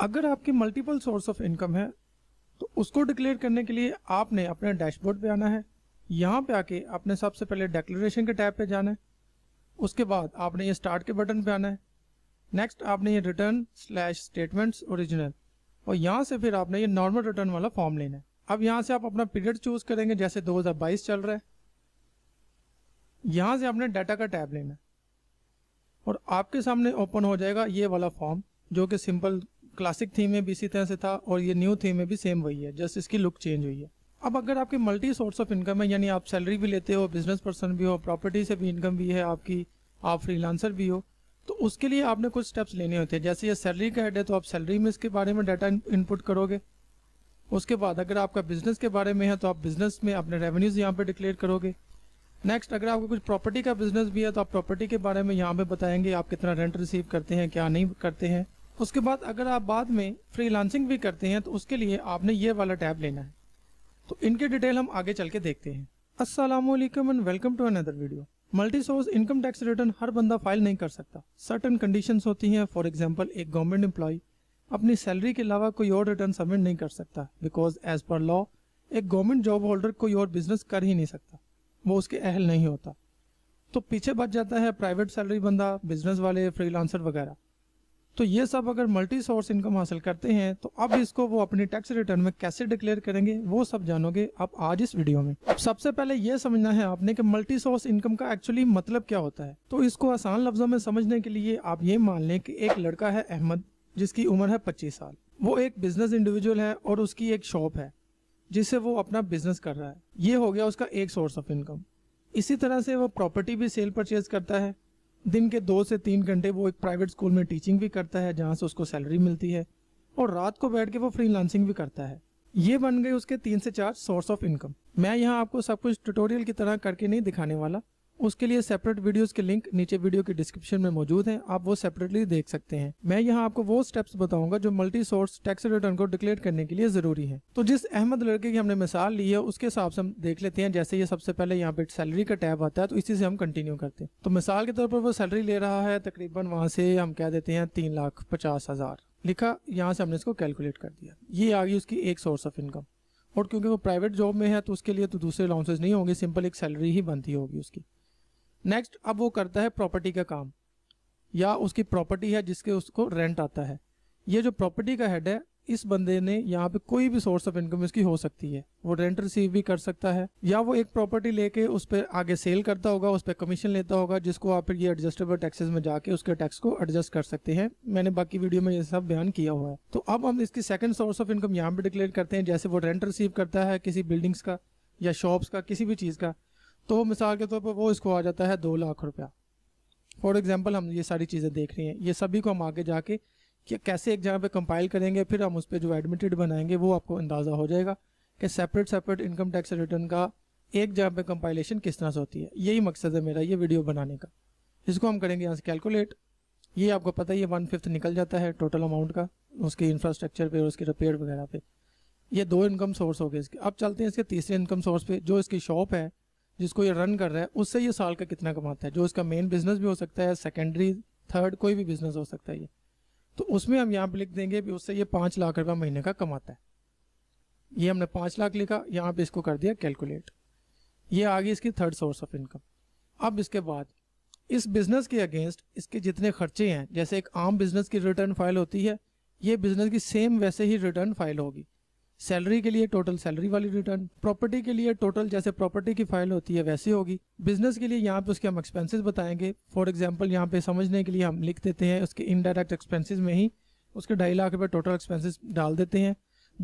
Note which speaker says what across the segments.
Speaker 1: अगर आपकी multiple source of income है तो उसको डिक्लेयर करने के लिए आपने अपने डैशबोर्ड पे आना है यहाँ पे आके आपने सबसे पहले डेक्लेशन के टैब पे जाना है उसके बाद आपने ये स्टार्ट के बटन पे आना है नेक्स्ट आपने ये रिटर्न स्लैश स्टेटमेंट्स ओरिजिनल और यहाँ से फिर आपने ये नॉर्मल रिटर्न वाला फॉर्म लेना है अब यहाँ से आप अपना पीरियड चूज करेंगे जैसे दो चल रहा है यहाँ से आपने डाटा का टैब लेना है और आपके सामने ओपन हो जाएगा ये वाला फॉर्म जो कि सिंपल क्लासिक थीम में भी इसी तरह से था और ये न्यू थीम में भी सेम वही है जस्ट इसकी लुक चेंज हुई है अब अगर आपकी मल्टी सोर्स ऑफ इनकम है यानी आप सैलरी भी लेते हो बिजनेस पर्सन भी हो प्रॉपर्टी से भी इनकम भी है आपकी आप फ्रीलांसर भी हो तो उसके लिए आपने कुछ स्टेप्स लेने होते हैं जैसे ये सैलरी का हेड है तो आप सैलरी में इसके बारे में डाटा इनपुट करोगे उसके बाद अगर आपका बिजनेस के बारे में है तो आप बिजनेस में अपने रेवेन्यूज यहाँ पे डिक्लेयर करोगे नेक्स्ट अगर आपको कुछ प्रॉपर्टी का बिजनेस भी है तो आप प्रॉपर्टी के बारे में यहाँ पे बताएंगे आप कितना रेंट रिसीव करते हैं क्या नहीं करते हैं उसके बाद अगर आप बाद में फ्रीलांसिंग भी करते हैं तो उसके लिए आपने ये वाला टैब लेना है तो इनके डिटेल हम आगे चल के देखते हैं Aslam and welcome to another video multi source income tax return हर बंदा फाइल नहीं कर सकता सर्टन कंडीशंस होती हैं फॉर एग्जांपल एक गवर्नमेंट एम्प्लॉय अपनी सैलरी के अलावा कोई और रिटर्न सबमिट नहीं कर सकता बिकॉज एज पर लॉ एक गवर्नमेंट जॉब होल्डर कोई और बिजनेस कर ही नहीं सकता वो उसके अहल नहीं होता तो पीछे बच जाता है प्राइवेट सैलरी बंदा बिजनेस वाले फ्रीलांसर वगैरह तो ये सब अगर मल्टी सोर्स इनकम हासिल करते हैं तो अब इसको वो अपने टैक्स रिटर्न में कैसे डिक्लेयर करेंगे वो सब जानोगे आप आज इस वीडियो में सबसे पहले ये समझना है आपने कि मल्टी सोर्स इनकम का एक्चुअली मतलब क्या होता है तो इसको आसान लफ्जों में समझने के लिए आप ये मान लें कि एक लड़का है अहमद जिसकी उम्र है पच्चीस साल वो एक बिजनेस इंडिविजुअल है और उसकी एक शॉप है जिससे वो अपना बिजनेस कर रहा है ये हो गया उसका एक सोर्स ऑफ इनकम इसी तरह से वो प्रॉपर्टी भी सेल परचेज करता है दिन के दो से तीन घंटे वो एक प्राइवेट स्कूल में टीचिंग भी करता है जहाँ से उसको सैलरी मिलती है और रात को बैठ के वो फ्रीलांसिंग भी करता है ये बन गए उसके तीन से चार सोर्स ऑफ इनकम मैं यहाँ आपको सब कुछ ट्यूटोरियल की तरह करके नहीं दिखाने वाला उसके लिए सेपरेट वीडियोस के लिंक नीचे वीडियो के डिस्क्रिप्शन में मौजूद हैं आप वो सेपरेटली देख सकते हैं मैं यहाँ आपको वो स्टेप्स बताऊंगा जो मल्टी सोर्स टैक्स रिटर्न को डिक्लेयर करने के लिए जरूरी है तो जिस अहमद लड़के की हमने मिसाल ली है उसके हिसाब से हम देख लेते हैं जैसे ये सबसे पहले यहाँ पे सैलरी का टैब आता है तो इसी से हम कंटिन्यू करते हैं तो मिसाल के तौर पर वो सैलरी ले रहा है तकरीबन वहाँ से हम कह देते हैं तीन लाख पचास हजार लिखा यहाँ से हमने इसको कैलकुलेट कर दिया ये आ गई उसकी एक सोर्स ऑफ इनकम और क्योंकि वो प्राइवेट जॉब में है तो उसके लिए तो दूसरे अलाउंसेज नहीं होंगे सिंपल एक सैलरी ही बनती होगी उसकी नेक्स्ट अब वो करता है प्रॉपर्टी का काम या उसकी प्रॉपर्टी है जिसके उसको रेंट आता है ये जो प्रॉपर्टी का हेड है इस बंदे ने यहाँ पे कोई भी सोर्स ऑफ इनकम इसकी हो सकती है वो रेंट रिसीव भी कर सकता है या वो एक प्रॉपर्टी लेके उस पर आगे सेल करता होगा उस पर कमीशन लेता होगा जिसको आप ये एडजस्टेबल टैक्सेस में जाके उसके टैक्स को एडजस्ट कर सकते हैं मैंने बाकी वीडियो में ये सब बयान किया हुआ है तो अब हम इसकी सेकेंड सोर्स ऑफ इनकम यहाँ पे डिक्लेयर करते हैं जैसे वो रेंट रिसीव करता है किसी बिल्डिंग्स का या शॉप्स का किसी भी चीज़ का तो मिसाल के तौर तो पर वो इसको आ जाता है दो लाख रुपया फॉर एग्ज़ाम्पल हम ये सारी चीज़ें देख रही हैं ये सभी को हम आगे जाके कि कैसे एक जगह पे कंपाइल करेंगे फिर हम उस पर जो एडमिटेड बनाएंगे वो आपको अंदाज़ा हो जाएगा कि separate separate income tax return का एक जगह पे कंपाइलेशन किस तरह से होती है यही मकसद है मेरा ये वीडियो बनाने का इसको हम करेंगे यहाँ से कैलकुलेट ये आपको पता है है वन फिफ्थ निकल जाता है टोटल अमाउंट का उसके इंफ्रास्ट्रक्चर पर उसके रिपेयर वगैरह पे ये दो इनकम सोर्स हो गए इसके अब चलते हैं इसके तीसरे इनकम सोर्स पर जो इसकी शॉप है जिसको ये रन कर रहा है उससे ये साल का कितना कमाता है जो इसका मेन बिजनेस भी हो सकता है सेकेंडरी थर्ड कोई भी बिजनेस हो सकता है ये तो उसमें हम यहाँ पर लिख देंगे भी उससे ये पाँच लाख रुपये महीने का कमाता है ये हमने पाँच लाख लिखा यहाँ पे इसको कर दिया कैलकुलेट ये आ गई इसकी थर्ड सोर्स ऑफ इनकम अब इसके बाद इस बिजनेस के अगेंस्ट इसके जितने खर्चे हैं जैसे एक आम बिजनेस की रिटर्न फाइल होती है ये बिजनेस की सेम वैसे ही रिटर्न फाइल होगी सैलरी के लिए टोटल सैलरी वाली रिटर्न प्रॉपर्टी के लिए टोटल जैसे प्रॉपर्टी की फाइल होती है वैसी होगी बिजनेस के लिए यहाँ पे उसके हम एक्सपेंसेस बताएंगे फॉर एग्जाम्पल यहाँ पे समझने के लिए हम लिख देते हैं उसके इनडायरेक्ट एक्सपेंसेस में ही उसके ढाई लाख रुपये टोटल एक्सपेंसिस डाल देते हैं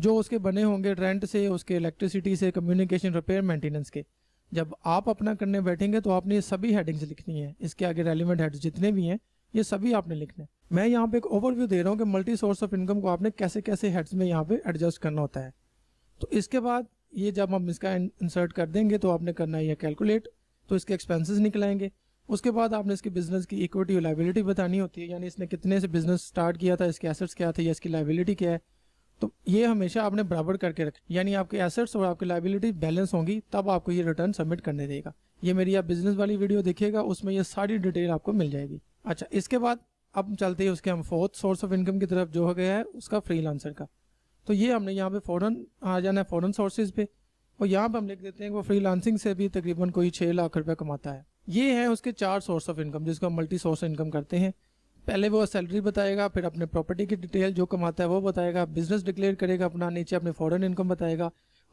Speaker 1: जो उसके बने होंगे रेंट से उसके इलेक्ट्रिसिटी से कम्युनिकेशन रिपेयर मेंटेनेंस के जब आप अपना करने बैठेंगे तो आपने ये सभी हेडिंग्स लिखनी है इसके आगे रेलिवेंट हेड्स जितने भी हैं ये सभी आपने लिखने मैं यहाँ पे एक ओवरव्यू दे रहा हूँ कि मल्टी सोर्स ऑफ इनकम को आपने कैसे कैसे हेड्स में यहाँ पे एडजस्ट करना होता है तो इसके बाद ये जब हम इसका इंसर्ट कर देंगे तो आपने करना है यह कैलकुलेट तो इसके एक्सपेंसेस आएंगे उसके बाद आपने इसके बिजनेस की इक्विटी और लाइबिलिटी बतानी होती है यानी इसने कितने से बिजनेस स्टार्ट किया था इसके एसेट्स क्या थे या इसकी लाइबिलिटी क्या है तो ये हमेशा आपने बराबर करके रख यानी आपके एसेट्स और आपकी लाइबिलिटी बैलेंस होंगी तब आपको ये रिटर्न सबमिट करने देगा ये मेरी आप बिजनेस वाली वीडियो देखिएगा उसमें ये सारी डिटेल आपको मिल जाएगी अच्छा इसके बाद अब चलते हैं उसके हम फोर्थ सोर्स ऑफ इनकम की तरफ जो हो गया है उसका फ्रीलांसर का तो ये हमने यहाँ पे फ़ौरन आ जाना है फ़ौरन सोर्सेज पे और यहाँ पे हम लिख देते हैं कि वो फ्रीलांसिंग से भी तकरीबन कोई छः लाख रुपया कमाता है ये है उसके चार सोर्स ऑफ इनकम जिसको हम मल्टी सोर्स इनकम करते हैं पहले वो सैलरी बताएगा फिर अपने प्रॉपर्टी की डिटेल जो कमाता है वो बताएगा बिजनेस डिक्लेयर करेगा अपना नीचे अपने फॉरन इनकम बताएगा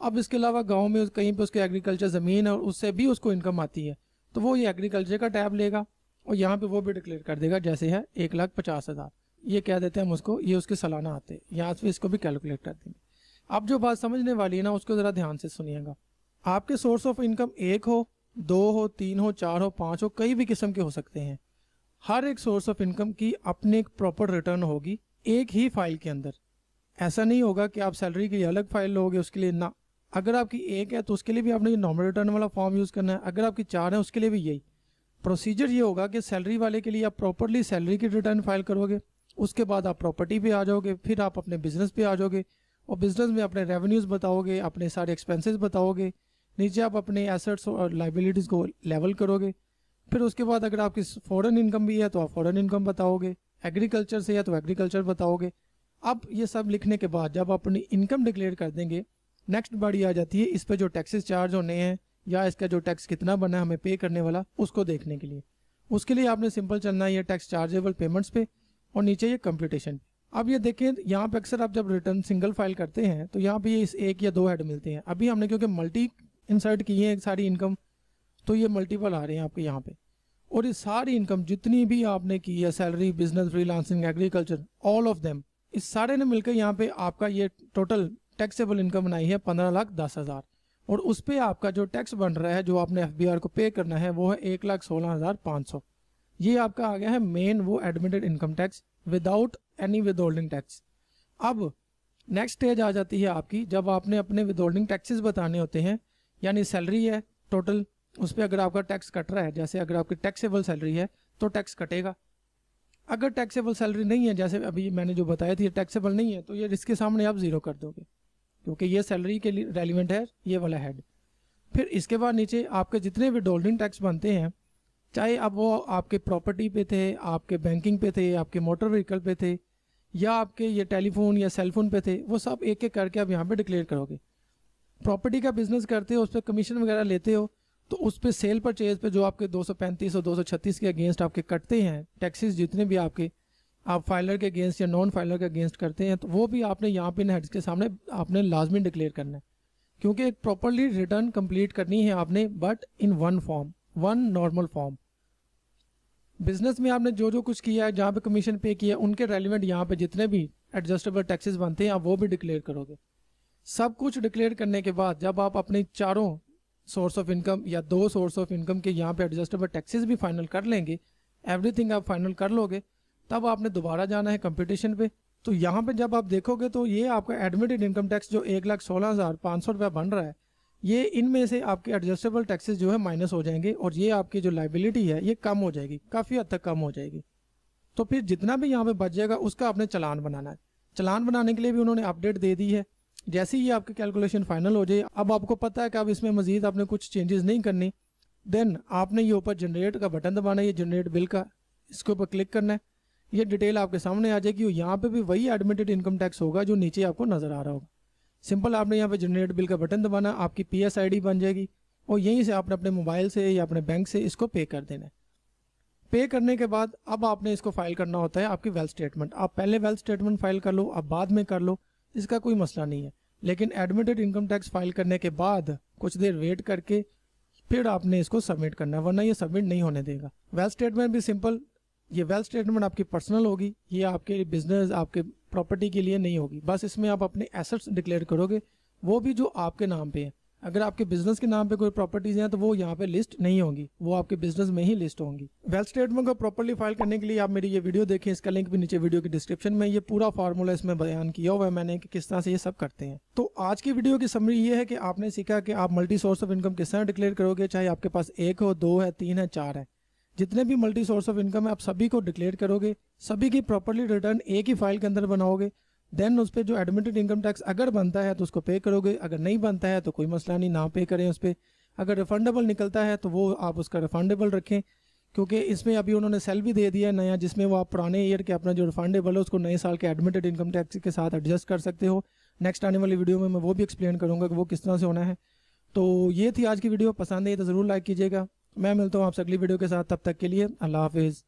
Speaker 1: अब इसके अलावा गाँव में कहीं पर उसके एग्रीकल्चर ज़मीन है उससे भी उसको इनकम आती है तो वो ये एग्रीकल्चर का टैब लेगा और यहाँ पे वो भी डिक्लेयर कर देगा जैसे है एक लाख पचास हज़ार ये कह देते हैं हम उसको ये उसके सालाना आते हैं यहाँ से इसको भी कैलकुलेट कर देंगे अब जो बात समझने वाली है ना उसको ज़रा ध्यान से सुनिएगा आपके सोर्स ऑफ इनकम एक हो दो हो तीन हो चार हो पाँच हो कई भी किस्म के हो सकते हैं हर एक सोर्स ऑफ इनकम की अपनी एक प्रॉपर रिटर्न होगी एक ही फाइल के अंदर ऐसा नहीं होगा कि आप सैलरी के लिए अलग फाइल लोगे उसके लिए ना अगर आपकी एक है तो उसके लिए भी आपने नॉर्मल रिटर्न वाला फॉर्म यूज़ करना है अगर आपकी चार है उसके लिए भी यही प्रोसीजर ये होगा कि सैलरी वाले के लिए आप प्रॉपरली सैलरी की रिटर्न फाइल करोगे उसके बाद आप प्रॉपर्टी पे आ जाओगे फिर आप अपने बिजनेस पे आ जाओगे और बिजनेस में अपने रेवेन्यूज़ बताओगे अपने सारे एक्सपेंसेस बताओगे नीचे आप अपने एसेट्स और लाइबिलिटीज़ को लेवल करोगे फिर उसके बाद अगर आपकी फ़ॉरन इनकम भी है तो आप फ़ॉरन इनकम बताओगे एग्रीकल्चर से है तो एग्रीकल्चर बताओगे अब ये सब लिखने के बाद जब आप अपनी इनकम डिक्लेयर कर देंगे नेक्स्ट बड़ी आ जाती है इस पर जो टैक्सेस चार्ज होने हैं या इसका जो टैक्स कितना बना है हमें पे करने वाला उसको देखने के लिए उसके लिए आपने सिंपल चलना है ये टैक्स चार्जेबल पेमेंट्स पे और नीचे ये कंप्यूटेशन अब ये देखें यहाँ पे अक्सर आप जब रिटर्न सिंगल फाइल करते हैं तो यहाँ पे ये इस एक या दो हेड मिलते हैं अभी हमने क्योंकि मल्टी इंसर्ट की है सारी इनकम तो ये मल्टीपल आ रहे हैं आपके यहाँ पे और ये सारी इनकम जितनी भी आपने की है salary business freelancing agriculture all of them इस सारे ने मिलकर यहाँ पे आपका ये टोटल टैक्सेबल इनकम बनाई है पंद्रह लाख दस हज़ार और उस पर आपका जो टैक्स बन रहा है जो आपने एफ को पे करना है वो है एक लाख सोलह हज़ार पाँच सौ ये आपका आ गया है मेन वो admitted income tax without any holding tax अब नेक्स्ट स्टेज आ जाती है आपकी जब आपने अपने होल्डिंग टैक्सेस बताने होते हैं यानी सैलरी है टोटल उस पर अगर आपका टैक्स कट रहा है जैसे अगर आपकी टैक्सेबल सैलरी है तो टैक्स कटेगा अगर टैक्सेबल सैलरी नहीं है जैसे अभी मैंने जो बताया थी टैक्सेबल नहीं है तो ये इसके सामने आप ज़ीरो कर दोगे क्योंकि ये सैलरी के लिए रेलिवेंट है ये वाला हेड फिर इसके बाद नीचे आपके जितने भी डोल्डिंग टैक्स बनते हैं चाहे अब वो आपके प्रॉपर्टी पे थे आपके बैंकिंग पे थे आपके मोटर व्हीकल पे थे या आपके ये टेलीफोन या सेलफोन पे थे वो सब एक एक करके आप यहाँ पे डिक्लेयर करोगे प्रॉपर्टी का बिजनेस करते हो उस पर कमीशन वगैरह लेते हो तो उस पर सेल परचेज पे जो आपके 235 और 236 के अगेंस्ट आपके कटते हैं टैक्सेस जितने भी आपके आप फाइलर के अगेंस्ट या नॉन फाइलर के अगेंस्ट करते हैं तो वो भी आपने यहाँ पे हेड्स के सामने आपने लाजमी डिक्लेयर करना है क्योंकि एक प्रॉपरली रिटर्न कंप्लीट करनी है आपने but in one form one normal form business में आपने जो जो कुछ किया है जहाँ पे कमीशन पे किया उनके रेलिवेंट यहाँ पे जितने भी एडजस्टेबल टैक्सेस बनते हैं आप वो भी डिक्लेयर करोगे सब कुछ डिक्लेयर करने के बाद जब आप अपने चारों सोर्स ऑफ इनकम या दो सोर्स ऑफ इनकम के यहाँ पे एडजस्टेबल टैक्सेस भी फाइनल कर लेंगे एवरीथिंग आप फाइनल कर लोगे तब आपने दोबारा जाना है कंपटीशन पे तो यहाँ पे जब आप देखोगे तो ये आपका एडमिटेड इनकम टैक्स जो एक लाख सोलह हज़ार पाँच सौ रुपया बन रहा है ये इनमें से आपके एडजस्टेबल टैक्सेस जो है माइनस हो जाएंगे और ये आपकी जो लाइबिलिटी है ये कम हो जाएगी काफ़ी हद तक कम हो जाएगी तो फिर जितना भी यहाँ पर बच जाएगा उसका आपने चलान बनाना है चलान बनाने के लिए भी उन्होंने अपडेट दे दी है जैसे ही आपकी कैलकुलेशन फाइनल हो जाए अब आपको पता है कि अब इसमें मजीद आपने कुछ चेंजेस नहीं करनी देन आपने ये ऊपर जनरेट का बटन दबाना है ये जनरेट बिल का इसके ऊपर क्लिक करना है ये डिटेल आपके सामने आ जाएगी और यहाँ पे भी वही एडमिटेड इनकम टैक्स होगा जो नीचे आपको नज़र आ रहा होगा सिंपल आपने यहाँ पे जनरेट बिल का बटन दबाना आपकी पी एस आई डी बन जाएगी और यहीं से आपने अपने मोबाइल से या अपने बैंक से इसको पे कर देना है पे करने के बाद अब आपने इसको फाइल करना होता है आपकी वेल्थ स्टेटमेंट आप पहले वेल्थ स्टेटमेंट फाइल कर लो आप बाद में कर लो इसका कोई मसला नहीं है लेकिन एडमिटेड इनकम टैक्स फाइल करने के बाद कुछ देर वेट करके फिर आपने इसको सबमिट करना है वरना ये सबमिट नहीं होने देगा वेल्थ स्टेटमेंट भी सिंपल ये वेल्थ स्टेटमेंट आपकी पर्सनल होगी ये आपके बिजनेस आपके प्रॉपर्टी के लिए नहीं होगी बस इसमें आप अपने एसेट्स डिक्लेयर करोगे वो भी जो आपके नाम पे है अगर आपके बिजनेस के नाम पे कोई प्रॉपर्टीज हैं तो वो यहाँ पे लिस्ट नहीं होंगी वो आपके बिजनेस में ही लिस्ट होंगी वेल्थ स्टेटमेंट को प्रॉपर्ली फाइल करने के लिए आप मेरी ये वीडियो देखें इसका लिंक भी नीचे वीडियो के डिस्क्रिप्शन में ये पूरा फॉर्मूला इसमें बयान किया हुआ है मैंने कि किस तरह से ये सब करते हैं तो आज की वीडियो की समरी ये है कि आपने सीखा कि आप मल्टी सोर्स ऑफ इनकम किस तरह डिक्लेयर करोगे चाहे आपके पास एक हो दो है तीन है चार है जितने भी मल्टी सोर्स ऑफ इनकम है आप सभी को डिक्लेयर करोगे सभी की प्रॉपरली रिटर्न एक ही फाइल के अंदर बनाओगे देन उस पर जो एडमिटेड इनकम टैक्स अगर बनता है तो उसको पे करोगे अगर नहीं बनता है तो कोई मसला नहीं ना पे करें उस पर अगर रिफंडेबल निकलता है तो वो आप उसका रिफंडेबल रखें क्योंकि इसमें अभी उन्होंने सेल भी दे दिया है नया जिसमें वो आप पुराने ईयर के अपना जो रिफंडेबल है उसको नए साल के एडमिटेड इनकम टैक्स के साथ एडजस्ट कर सकते हो नेक्स्ट आने वाली वीडियो में मैं वो भी एक्सप्लेन करूँगा कि वो किस तरह से होना है तो ये थी आज की वीडियो पसंद आई तो ज़रूर लाइक कीजिएगा मैं मिलता हूँ आपसे अगली वीडियो के साथ तब तक के लिए अल्लाह हाफिज़